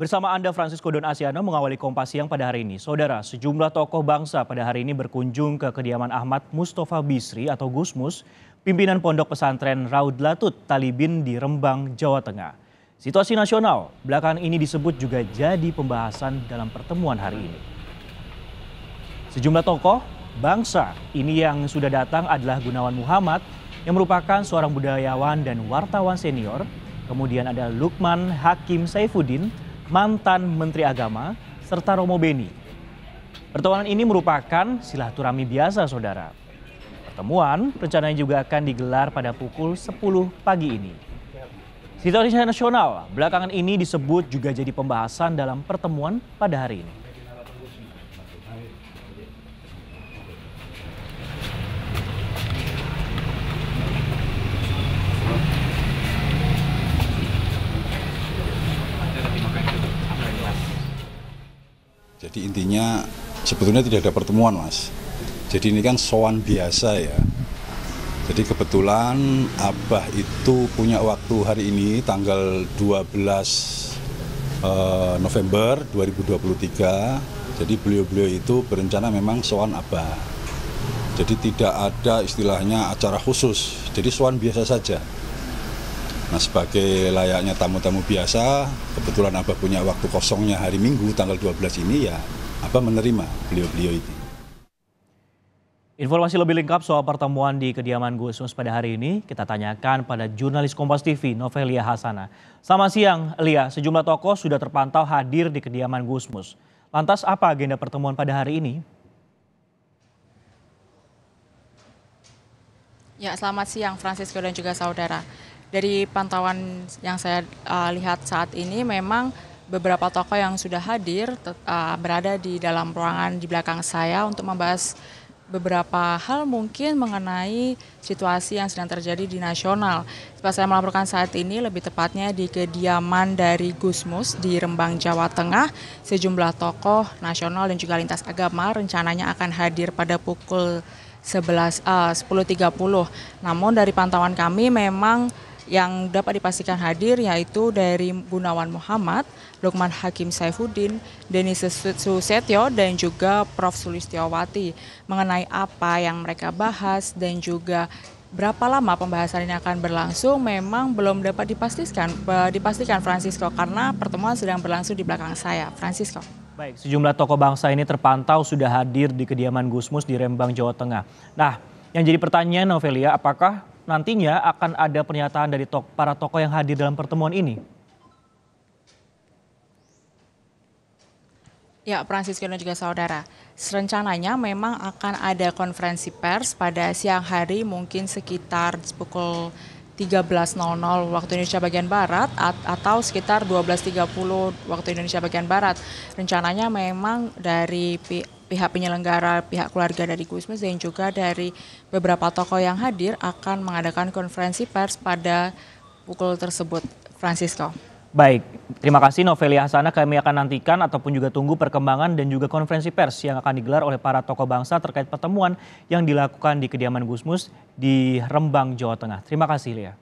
Bersama Anda Francisco Don Asiano mengawali Kompas Siang pada hari ini. Saudara, sejumlah tokoh bangsa pada hari ini berkunjung ke kediaman Ahmad Mustafa Bisri atau Gusmus, pimpinan pondok pesantren Raud Latut Talibin di Rembang, Jawa Tengah. Situasi nasional belakangan ini disebut juga jadi pembahasan dalam pertemuan hari ini. Sejumlah tokoh bangsa ini yang sudah datang adalah Gunawan Muhammad yang merupakan seorang budayawan dan wartawan senior. Kemudian ada Lukman Hakim Saifuddin, mantan Menteri Agama, serta Romo Beni. Pertemuan ini merupakan silaturahmi biasa, saudara. Pertemuan rencananya juga akan digelar pada pukul 10 pagi ini. Situasi nasional belakangan ini disebut juga jadi pembahasan dalam pertemuan pada hari ini. Jadi intinya sebetulnya tidak ada pertemuan mas. Jadi ini kan soan biasa ya. Jadi kebetulan Abah itu punya waktu hari ini tanggal 12 eh, November 2023. Jadi beliau-beliau itu berencana memang soan Abah. Jadi tidak ada istilahnya acara khusus. Jadi soan biasa saja. Nah sebagai layaknya tamu-tamu biasa, kebetulan Abah punya waktu kosongnya hari Minggu tanggal 12 ini ya Abah menerima beliau-beliau itu. Informasi lebih lengkap soal pertemuan di kediaman Gus Mus pada hari ini kita tanyakan pada jurnalis Kompas TV Novelia Hasana. Sama siang, Lia. Sejumlah tokoh sudah terpantau hadir di kediaman Gus Mus. Lantas apa agenda pertemuan pada hari ini? Ya, selamat siang Francisco dan juga saudara dari pantauan yang saya uh, lihat saat ini memang beberapa tokoh yang sudah hadir uh, berada di dalam ruangan di belakang saya untuk membahas beberapa hal mungkin mengenai situasi yang sedang terjadi di nasional. Setelah saya melaporkan saat ini, lebih tepatnya di kediaman dari Gusmus di Rembang, Jawa Tengah, sejumlah tokoh nasional dan juga lintas agama rencananya akan hadir pada pukul 11 uh, 10.30. Namun dari pantauan kami memang yang dapat dipastikan hadir yaitu dari Gunawan Muhammad, Lukman Hakim Saifuddin, Deni Susetyo, dan juga Prof. Sulistiyawati. mengenai apa yang mereka bahas dan juga berapa lama pembahasan ini akan berlangsung memang belum dapat dipastikan dipastikan Francisco karena pertemuan sedang berlangsung di belakang saya Francisco. Baik, sejumlah tokoh bangsa ini terpantau sudah hadir di kediaman Gusmus di Rembang, Jawa Tengah. Nah, yang jadi pertanyaan Novelia, apakah nantinya akan ada pernyataan dari tok para tokoh yang hadir dalam pertemuan ini? Ya, Francisco dan juga saudara. Rencananya memang akan ada konferensi pers pada siang hari mungkin sekitar pukul 13.00 waktu Indonesia bagian Barat atau sekitar 12.30 waktu Indonesia bagian Barat. Rencananya memang dari pihak penyelenggara, pihak keluarga dari Gusmus dan juga dari beberapa tokoh yang hadir akan mengadakan konferensi pers pada pukul tersebut. Francisco. Baik, terima kasih Novelia Hasana. Kami akan nantikan ataupun juga tunggu perkembangan dan juga konferensi pers yang akan digelar oleh para tokoh bangsa terkait pertemuan yang dilakukan di kediaman Gusmus di Rembang, Jawa Tengah. Terima kasih, Lia.